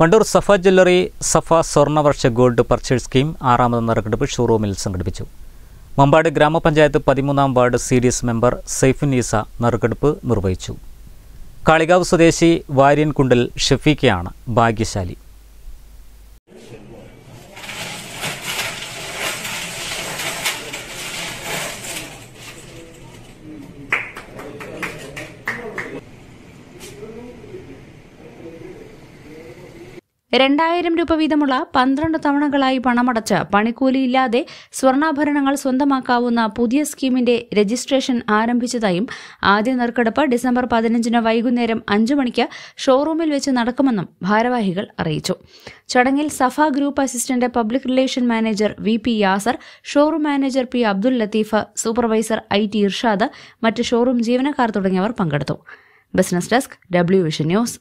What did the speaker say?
പണ്ടൂർ Safa jewellery Safa Swarnavarsha gold purchase scheme ആറാമത് നറുക്കെടുപ്പ് ഷോറൂമിൽ സംഘടിപ്പിച്ചു മമ്പാട് ഗ്രാമപഞ്ചായത്ത് പതിമൂന്നാം ward C D S member Saifun Esa നറുക്കെടുപ്പ് നിർവഹിച്ചു കാളികാവ് സ്വദേശി വാര്യൻകുണ്ടിൽ ഷെഫീക്കയാണ് ഭാഗ്യശാലി രണ്ടായിരം രൂപ വീതമുള്ള പന്ത്രണ്ട് തവണകളായി പണമടച്ച് പണിക്കൂലിയില്ലാതെ സ്വർണ്ണാഭരണങ്ങൾ സ്വന്തമാക്കാവുന്ന പുതിയ സ്കീമിന്റെ രജിസ്ട്രേഷൻ ആരംഭിച്ചതായും ആദ്യ നറുക്കെടുപ്പ് ഡിസംബർ പതിനഞ്ചിന് വൈകുന്നേരം അഞ്ചു മണിക്ക് ഷോറൂമിൽ വെച്ച് നടക്കുമെന്നും ഭാരവാഹികൾ അറിയിച്ചു ചടങ്ങിൽ Safa group assistant public relation manager V P Yasar showroom manager P Abdul Latheef supervisor I T Irshad മറ്റ് ഷോറൂം ജീവനക്കാർ തുടങ്ങിയവർ പങ്കെടുത്തു business desk W vision news